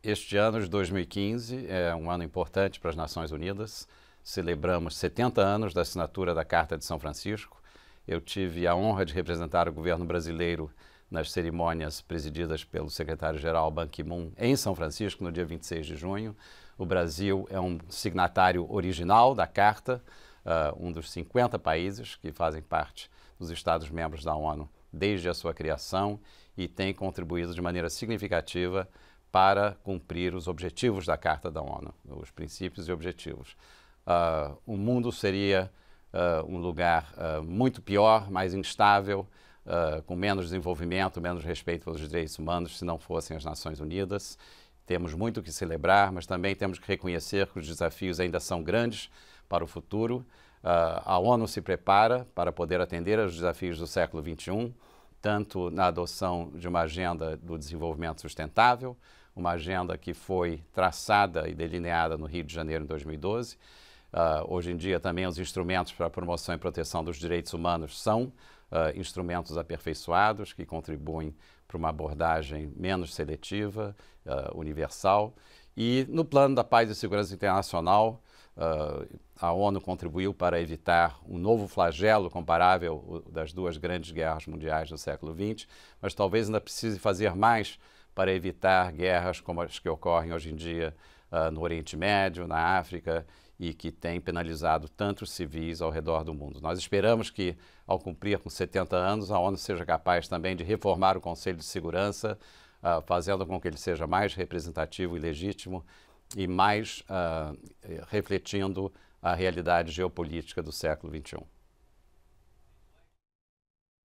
Este ano de 2015 é um ano importante para as Nações Unidas. Celebramos 70 anos da assinatura da Carta de São Francisco. Eu tive a honra de representar o governo brasileiro nas cerimônias presididas pelo secretário-geral Ban Ki-moon em São Francisco no dia 26 de junho. O Brasil é um signatário original da carta, uh, um dos 50 países que fazem parte dos Estados-membros da ONU desde a sua criação e tem contribuído de maneira significativa para cumprir os objetivos da Carta da ONU, os princípios e objetivos. Uh, o mundo seria uh, um lugar uh, muito pior, mais instável, com menos desenvolvimento, menos respeito pelos direitos humanos, se não fossem as Nações Unidas. Temos muito que celebrar, mas também temos que reconhecer que os desafios ainda são grandes para o futuro. a ONU se prepara para poder atender aos desafios do século XXI, tanto na adoção de uma agenda do desenvolvimento sustentável, uma agenda que foi traçada e delineada no Rio de Janeiro em 2012. Uh, ah, hoje em dia, também os instrumentos para a promoção e proteção dos direitos humanos são uh, instrumentos aperfeiçoados que contribuem para uma abordagem menos seletiva, uh, universal. E no plano da paz e segurança internacional, Uh, a ONU contribuiu para evitar um novo flagelo comparável das duas grandes guerras mundiais do século XX, mas talvez ainda precise fazer mais para evitar guerras como as que ocorrem hoje em dia uh, no Oriente Médio, na África e que têm penalizado tantos civis ao redor do mundo. Nós esperamos que, ao cumprir com 70 anos, a ONU seja capaz também de reformar o Conselho de Segurança, uh, fazendo com que ele seja mais representativo e legítimo e mais uh, refletindo a realidade geopolítica do século XXI.